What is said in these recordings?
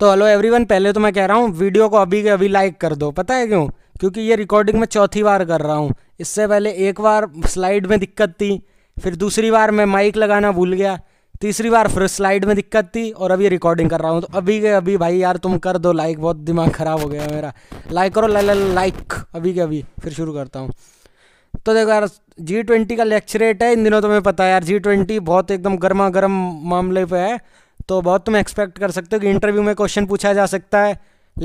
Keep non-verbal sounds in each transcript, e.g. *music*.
तो hello everyone पहले तो मैं कह रहा हूँ वीडियो को अभी के अभी लाइक कर दो पता है क्यों क्योंकि ये रिकॉर्डिंग मैं चौथी बार कर रहा हूँ इससे पहले एक बार स्लाइड में दिक्कत थी फिर दूसरी बार मैं माइक लगाना भूल गया तीसरी बार फिर स्लाइड में दिक्कत थी और अभी रिकॉर्डिंग कर रहा हूँ तो अभी के अभी भाई यार तुम कर दो लाइक बहुत दिमाग ख़राब हो गया मेरा लाइक करो लाइक अभी के अभी फिर शुरू करता हूँ तो देखो यार जी ट्वेंटी का लेक्चरेट है इन दिनों तुम्हें पता है यार जी ट्वेंटी बहुत एकदम गर्मा गर्म मामले पे है तो बहुत तुम एक्सपेक्ट कर सकते हो कि इंटरव्यू में क्वेश्चन पूछा जा सकता है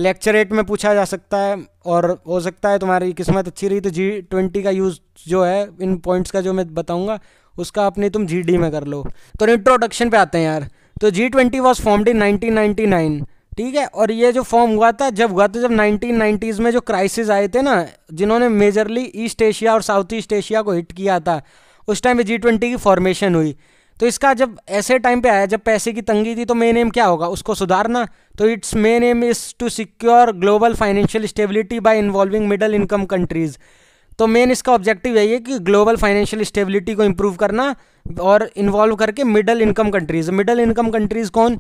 लेक्चरेट में पूछा जा सकता है और हो सकता है तुम्हारी किस्मत अच्छी रही तो जी ट्वेंटी का यूज़ जो है इन पॉइंट्स का जो मैं बताऊँगा उसका अपने तुम जी डी में कर लो तो इंट्रोडक्शन पे आते हैं यार तो G twenty was form in nineteen ninety nine ठीक है और ये जो फॉर्म हुआ था जब हुआ था जब नाइनटीन नाइन्टीज़ में जो क्राइसिस आए थे ना जिन्होंने मेजरली ईस्ट एशिया और साउथ ईस्ट एशिया को हिट किया था उस टाइम पे जी ट्वेंटी की फॉर्मेशन हुई तो इसका जब ऐसे टाइम पे आया जब पैसे की तंगी थी तो मेन एम क्या होगा उसको सुधारना तो it's main aim is to secure global financial stability by involving middle income countries तो मेन इसका ऑब्जेक्टिव यही है कि ग्लोबल फाइनेंशियल स्टेबिलिटी को इम्प्रूव करना और इन्वॉल्व करके middle income countries middle income countries कौन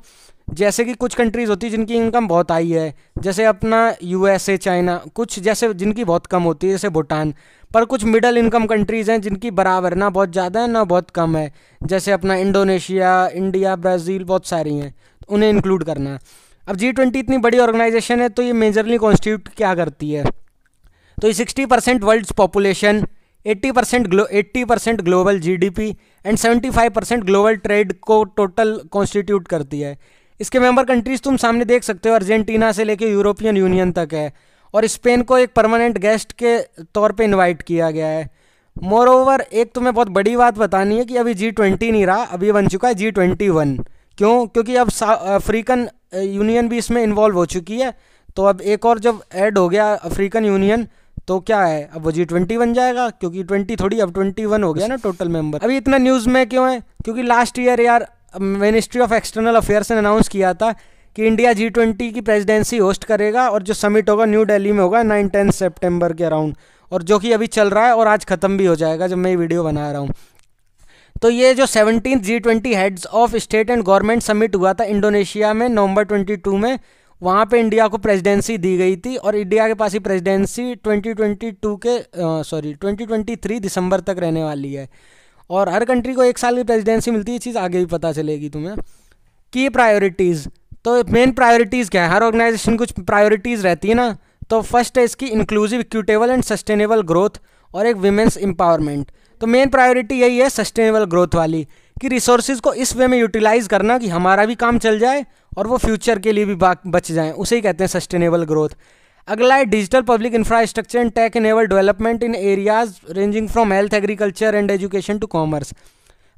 जैसे कि कुछ कंट्रीज़ होती है जिनकी इनकम बहुत हाई है जैसे अपना यूएसए चाइना कुछ जैसे जिनकी बहुत कम होती है जैसे भूटान पर कुछ मिडल इनकम कंट्रीज़ हैं जिनकी बराबर ना बहुत ज़्यादा है ना बहुत कम है जैसे अपना इंडोनेशिया इंडिया ब्राज़ील बहुत सारी हैं उन्हें इंक्लूड करना अब जी ट्वेंटी इतनी बड़ी ऑर्गेनाइजेशन है तो ये मेजरली कॉन्स्टिट्यूट क्या करती है तो ये sixty percent world's population eighty percent glo eighty percent global GDP and seventy five percent global trade को टोटल कॉन्स्टिट्यूट करती है इसके मेंबर कंट्रीज़ तुम सामने देख सकते हो अर्जेंटीना से लेकर यूरोपियन यूनियन तक है और स्पेन को एक परमानेंट गेस्ट के तौर पे इनवाइट किया गया है मोर ओवर एक तुम्हें बहुत बड़ी बात बतानी है कि अभी जी ट्वेंटी नहीं रहा अभी बन चुका है जी ट्वेंटी वन क्यों क्योंकि अब अफ्रीकन यूनियन भी इसमें इन्वॉल्व हो चुकी है तो अब एक और जब ऐड हो गया अफ्रीकन यूनियन तो क्या है अब वो जी ट्वेंटी बन जाएगा क्योंकि ट्वेंटी थोड़ी अब ट्वेंटी वन हो गया ना टोटल मेंबर अभी इतना न्यूज़ में क्यों है क्योंकि लास्ट ईयर यार मिनिस्ट्री ऑफ एक्सटर्नल अफेयर्स ने अनाउंस किया था कि इंडिया जी ट्वेंटी की प्रेसिडेंसी होस्ट करेगा और जो समिट होगा न्यू दिल्ली में होगा नाइन टेंथ सेप्टेम्बर के अराउंड और जो कि अभी चल रहा है और आज ख़त्म भी हो जाएगा जब मैं ये वीडियो बना रहा हूँ तो ये जो seventeen G twenty heads of state and government summit हुआ था इंडोनेशिया में नवंबर ट्वेंटी में वहाँ पे इंडिया को प्रेसिडेंसी दी गई थी और इंडिया के पास ही प्रेसिडेंसी 2022 के सॉरी 2023 दिसंबर तक रहने वाली है और हर कंट्री को एक साल की प्रेसिडेंसी मिलती है ये चीज़ आगे भी पता चलेगी तुम्हें की प्रायोरिटीज़ तो मेन प्रायोरिटीज़ क्या है हर ऑर्गेनाइजेशन कुछ प्रायोरिटीज़ रहती है ना तो फर्स्ट है इसकी inclusive equitable and sustainable growth और एक वीमेंस एम्पावरमेंट तो मेन प्रायोरिटी यही है सस्टेनेबल ग्रोथ वाली कि रिसोर्सेज को इस वे में यूटिलाइज़ करना कि हमारा भी काम चल जाए और वो फ्यूचर के लिए भी बच जाएँ उसे ही कहते हैं सस्टेनेबल ग्रोथ अगला है digital public infrastructure and tech enable development in areas ranging from health agriculture and education to commerce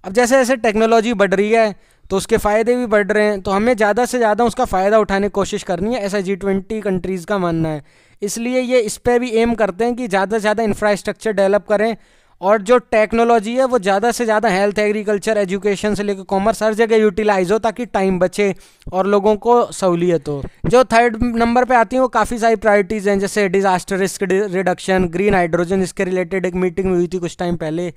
अब जैसे जैसे टेक्नोलॉजी बढ़ रही है तो उसके फ़ायदे भी बढ़ रहे हैं तो हमें ज़्यादा से ज़्यादा उसका फ़ायदा उठाने की कोशिश करनी है ऐसा जी ट्वेंटी कंट्रीज़ का मानना है इसलिए ये इस पर भी एम करते हैं कि ज़्यादा से ज़्यादा इंफ्रास्ट्रक्चर डेवलप करें और जो टेक्नोलॉजी है वो ज़्यादा से ज़्यादा हेल्थ एग्रीकल्चर एजुकेशन से लेकर कॉमर्स हर जगह यूटिलाइज हो ताकि टाइम बचे और लोगों को सहूलियत हो जो थर्ड नंबर पे आती हैं वो काफ़ी सारी प्रायोरिटीज़ हैं जैसे disaster risk reduction green hydrogen इसके रिलेटेड एक मीटिंग हुई थी कुछ टाइम पहले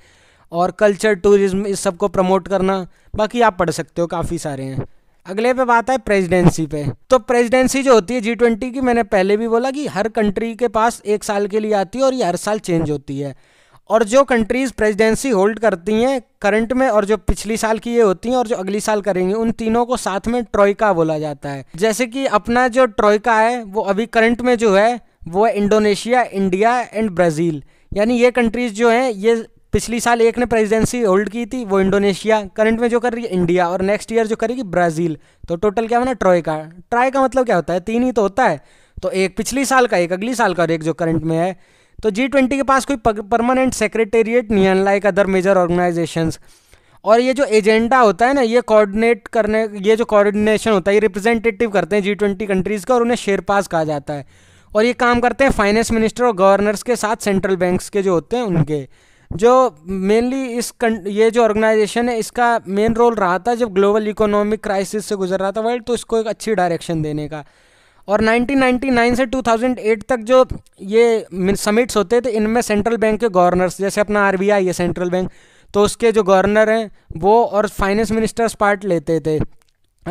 और कल्चर टूरिज्म इस सब को प्रमोट करना बाकी आप पढ़ सकते हो काफ़ी सारे हैं अगले पे बात है प्रेसिडेंसी पे तो प्रेसिडेंसी जो होती है जी ट्वेंटी की मैंने पहले भी बोला कि हर कंट्री के पास एक साल के लिए आती है और ये हर साल चेंज होती है और जो कंट्रीज़ प्रेसिडेंसी होल्ड करती हैं करंट में और जो पिछली साल की ये होती हैं और जो अगली साल करेंगी उन तीनों को साथ में ट्रॉयका बोला जाता है जैसे कि अपना जो ट्रॉयका है वो अभी करंट में जो है वो है इंडोनेशिया इंडिया एंड ब्राज़ील यानी ये कंट्रीज़ जो हैं ये पिछली साल एक ने प्रेजिडेंसी होल्ड की थी वो इंडोनेशिया करंट में जो कर रही है इंडिया और नेक्स्ट ईयर जो करेगी ब्राज़ील तो टोटल क्या बना ट्रॉय का ट्राई का मतलब क्या होता है तीन ही तो होता है तो एक पिछली साल का एक अगली साल का और एक जो करंट में है तो जी ट्वेंटी के पास कोई परमानेंट सेक्रेटेरिएट नहीं अनलाइक अदर मेजर ऑर्गेनाइजेशंस और ये जो एजेंडा होता है ना ये कोऑर्डिनेट करने ये जो कोऑर्डिनेशन होता है ये रिप्रेजेंटेटिव करते हैं जी ट्वेंटी कंट्रीज़ का और उन्हें शेयर पास कहा जाता है और ये काम करते हैं फाइनेंस मिनिस्टर और गवर्नर्स के साथ सेंट्रल बैंक्स के जो होते हैं उनके जो मेनली इस ये जो ऑर्गेनाइजेशन है इसका मेन रोल रहा था जब ग्लोबल इकोनॉमिक क्राइसिस से गुजर रहा था वर्ल्ड तो इसको एक अच्छी डायरेक्शन देने का और 1999 से 2008 तक जो ये समिट्स होते थे इनमें सेंट्रल बैंक के गवर्नर्स जैसे अपना आर है सेंट्रल बैंक तो उसके जो गवर्नर हैं वो और फाइनेंस मिनिस्टर्स पार्ट लेते थे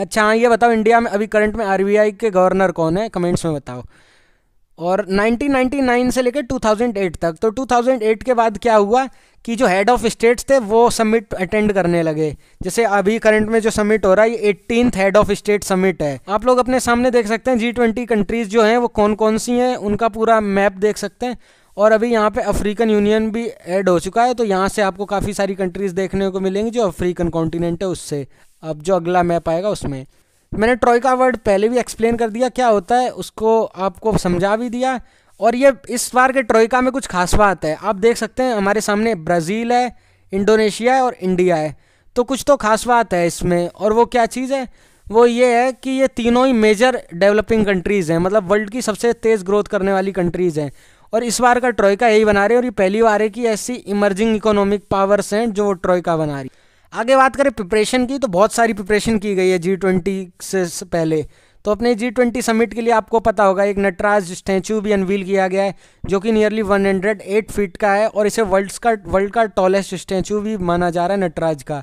अच्छा हाँ ये बताओ इंडिया में अभी करंट में आर के गवर्नर कौन है कमेंट्स में बताओ और 1999 से लेकर 2008 तक तो 2008 के बाद क्या हुआ कि जो हेड ऑफ स्टेट्स थे वो समिट अटेंड करने लगे जैसे अभी करंट में जो समिट हो रहा है ये eighteen head of state summit है आप लोग अपने सामने देख सकते हैं जी ट्वेंटी कंट्रीज़ जो हैं वो कौन कौन सी हैं उनका पूरा मैप देख सकते हैं और अभी यहाँ पे अफ्रीकन यूनियन भी ऐड हो चुका है तो यहाँ से आपको काफ़ी सारी कंट्रीज़ देखने को मिलेंगी जो अफ्रीकन कॉन्टिनेंट है उससे अब जो अगला मैप आएगा उसमें मैंने ट्रॉय का वर्ड पहले भी एक्सप्लेन कर दिया क्या होता है उसको आपको समझा भी दिया और ये इस बार के ट्रोइका में कुछ खास बात है आप देख सकते हैं हमारे सामने ब्राज़ील है इंडोनेशिया है और इंडिया है तो कुछ तो खास बात है इसमें और वो क्या चीज़ है वो ये है कि ये तीनों ही मेजर डेवलपिंग कंट्रीज़ हैं मतलब वर्ल्ड की सबसे तेज़ ग्रोथ करने वाली कंट्रीज़ हैं और इस बार का ट्रोइका यही बना रही है और ये पहली बार है कि ऐसी इमर्जिंग इकोनॉमिक पावर्स हैं जो ट्रोइका बना रही आगे बात करें प्रिपरेशन की तो बहुत सारी प्रिपरेशन की गई है जी ट्वेंटी से पहले तो अपने जी ट्वेंटी समिट के लिए आपको पता होगा एक नटराज स्टैचू भी अनवील किया गया है जो कि नियरली 108 फीट का है और इसे वर्ल्ड का वर्ल्ड का टॉलेस्ट स्टैचू भी माना जा रहा है नटराज का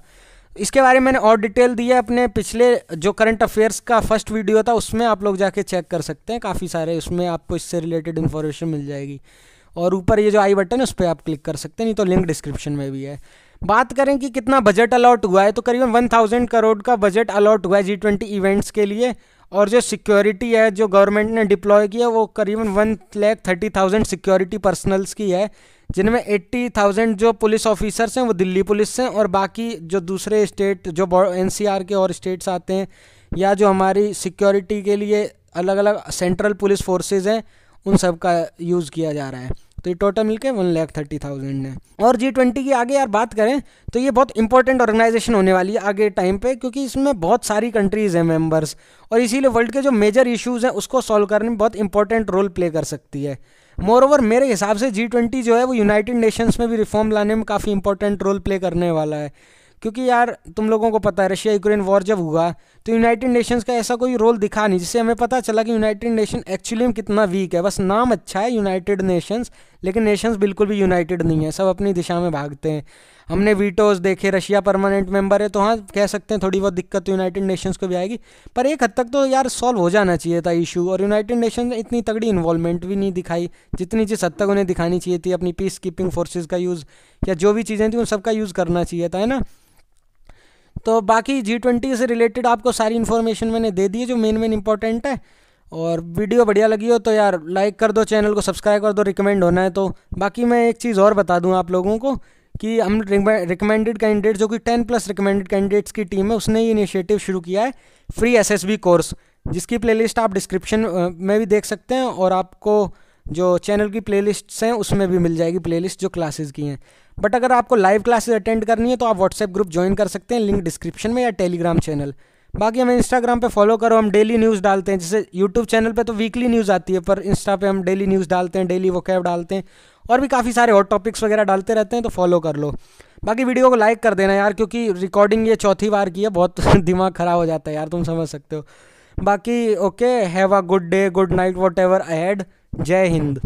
इसके बारे में मैंने और डिटेल दी है अपने पिछले जो करंट अफेयर्स का फर्स्ट वीडियो था उसमें आप लोग जाके चेक कर सकते हैं काफ़ी सारे उसमें आपको इससे रिलेटेड इन्फॉर्मेशन मिल जाएगी और ऊपर ये जो आई बटन है उस पर आप क्लिक कर सकते हैं नहीं तो लिंक डिस्क्रिप्शन में भी है बात करें कि कितना बजट अलॉट हुआ है तो करीबन 1000 करोड़ का बजट अलॉट हुआ है जी ट्वेंटी इवेंट्स के लिए और जो सिक्योरिटी है जो गवर्नमेंट ने डिप्लॉय किया वो करीबन one lakh thirty thousand security personnels की है जिनमें एट्टी थाउजेंड जो पुलिस ऑफिसर्स हैं वो दिल्ली पुलिस से हैं और बाकी जो दूसरे स्टेट जो एन के और स्टेट्स आते हैं या जो हमारी सिक्योरिटी के लिए अलग अलग सेंट्रल पुलिस फोर्सेज हैं उन सब का यूज़ किया जा रहा है तो ये टोटल मिलकर वन लैख थर्टी थाउजेंड है और जी ट्वेंटी की आगे यार बात करें तो ये बहुत इंपॉर्टेंट ऑर्गेनाइजेशन होने वाली है आगे टाइम पे क्योंकि इसमें बहुत सारी कंट्रीज़ हैं मेम्बर्स और इसीलिए वर्ल्ड के जो मेजर इशूज़ हैं उसको सॉल्व करने में बहुत इंपॉर्टेंट रोल प्ले कर सकती है मोर ओवर मेरे हिसाब से जी ट्वेंटी जो है वो यूनाइटेड नेशंस में भी रिफॉर्म लाने में काफ़ी इंपॉर्टेंट रोल प्ले करने वाला है क्योंकि यार तुम लोगों को पता है रशिया यूक्रेन वॉर जब हुआ तो यूनाइटेड नेशंस का ऐसा कोई रोल दिखा नहीं जिससे हमें पता चला कि यूनाइटेड नेशन एक्चुअली में कितना वीक है बस नाम अच्छा है यूनाइटेड नेशंस लेकिन नेशंस बिल्कुल भी यूनाइटेड नहीं है सब अपनी दिशा में भागते हैं हमने वीटोज देखे रशिया परमानेंट मेंबर है तो हाँ कह सकते हैं थोड़ी बहुत दिक्कत तो यूनाइटेड नेशंस को भी आएगी पर एक हद तक तो यार सॉल्व हो जाना चाहिए था इशू और यूनाइटेड नेशन ने इतनी तगड़ी इन्वॉल्वमेंट भी नहीं दिखाई जितनी जिस हद तक उन्हें दिखानी चाहिए थी अपनी पीस कीपिंग फोर्सेज का यूज़ या जो भी चीज़ें थी उन सबका यूज़ करना चाहिए था है ना तो बाकी जी ट्वेंटी से रिलेटेड आपको सारी इन्फॉर्मेशन मैंने दे दी है जो मेन मेन इंपॉर्टेंट है और वीडियो बढ़िया लगी हो तो यार लाइक कर दो चैनल को सब्सक्राइब कर दो रिकमेंड होना है तो बाकी मैं एक चीज़ और बता दूँ आप लोगों को कि हम रिकमेंडेड कैंडिडेट जो कि टेन प्लस रिकमेंडेड कैंडिडेट्स की टीम है उसने ये इनिशिएटिव शुरू किया है फ्री एसएसबी कोर्स जिसकी प्लेलिस्ट आप डिस्क्रिप्शन में भी देख सकते हैं और आपको जो चैनल की प्लेलिस्ट्स हैं उसमें भी मिल जाएगी प्लेलिस्ट जो क्लासेस की हैं बट अगर आपको लाइव क्लासेस अटेंड करनी है तो आप व्हाट्सएप ग्रुप ज्वाइन कर सकते हैं लिंक डिस्क्रिप्शन में या टेलीग्राम चैनल बाकी हमें इंस्टाग्राम पे फॉलो करो हम डेली न्यूज़ डालते हैं जैसे यूट्यूब चैनल पे तो वीकली न्यूज़ आती है पर इंस्टा पे हम डेली न्यूज़ डालते हैं डेली वोकैब डालते हैं और भी काफ़ी सारे हॉट टॉपिक्स वगैरह डालते रहते हैं तो फॉलो कर लो बाकी वीडियो को लाइक कर देना यार क्योंकि रिकॉर्डिंग ये चौथी बार की है बहुत *laughs* दिमाग ख़राब हो जाता है यार तुम समझ सकते हो बाकी okay have a good day good night whatever I Jai Hind